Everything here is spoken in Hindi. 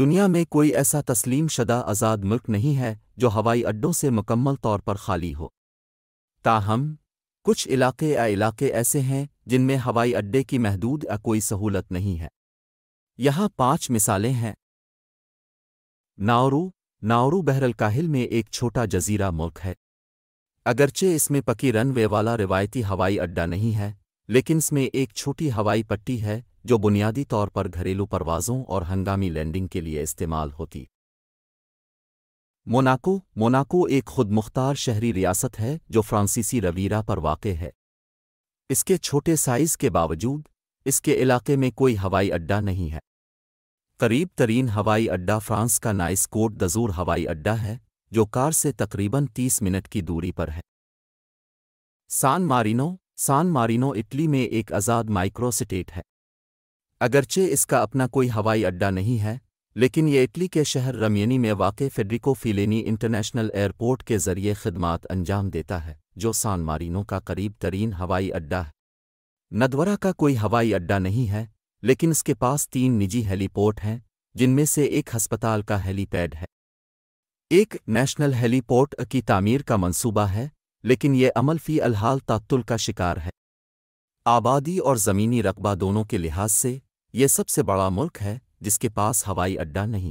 दुनिया में कोई ऐसा तस्लीम शदा आज़ाद मुल्क नहीं है जो हवाई अड्डों से मुकम्मल तौर पर खाली हो ताहम कुछ इलाके या इलाके ऐसे हैं जिनमें हवाई अड्डे की महदूद या कोई सहूलत नहीं है यहाँ पांच मिसालें हैं नाउरू नाउरू बहरल काहिल में एक छोटा जजीरा मुल्क है अगरचे इसमें पकी रनवे वाला रिवायती हवाई अड्डा नहीं है लेकिन इसमें एक छोटी हवाई पट्टी है जो बुनियादी तौर पर घरेलू परवाज़ों और हंगामी लैंडिंग के लिए इस्तेमाल होती मोनाको मोनाको एक खुदमुख्तार शहरी रियासत है जो फ्रांसीसी रवीरा पर वाक़ है इसके छोटे साइज़ के बावजूद इसके इलाके में कोई हवाई अड्डा नहीं है करीब तरीन हवाई अड्डा फ्रांस का नाइस कोट दजूर हवाई अड्डा है जो कार से तकरीबन 30 मिनट की दूरी पर है सान मारिनो सान मारिनो इटली में एक आज़ाद माइक्रोसिटेट है अगरचे इसका अपना कोई हवाई अड्डा नहीं है लेकिन ये इटली के शहर रमियनी में वाक़ फेडरिको फिलेनी इंटरनेशनल एयरपोर्ट के ज़रिए खदमात अंजाम देता है जो सान मारिनो का करीब तरीन हवाई अड्डा है नदवरा का कोई हवाई अड्डा नहीं है लेकिन इसके पास तीन निजी हेलीपोर्ट हैं जिनमें से एक हस्पताल का हेलीपैड है एक नेशनल हेलीपोर्ट की तामीर का मंसूबा है लेकिन ये अमल फ़ी अलहाल तातुल का शिकार है आबादी और ज़मीनी रकबा दोनों के लिहाज से ये सबसे बड़ा मुल्क है जिसके पास हवाई अड्डा नहीं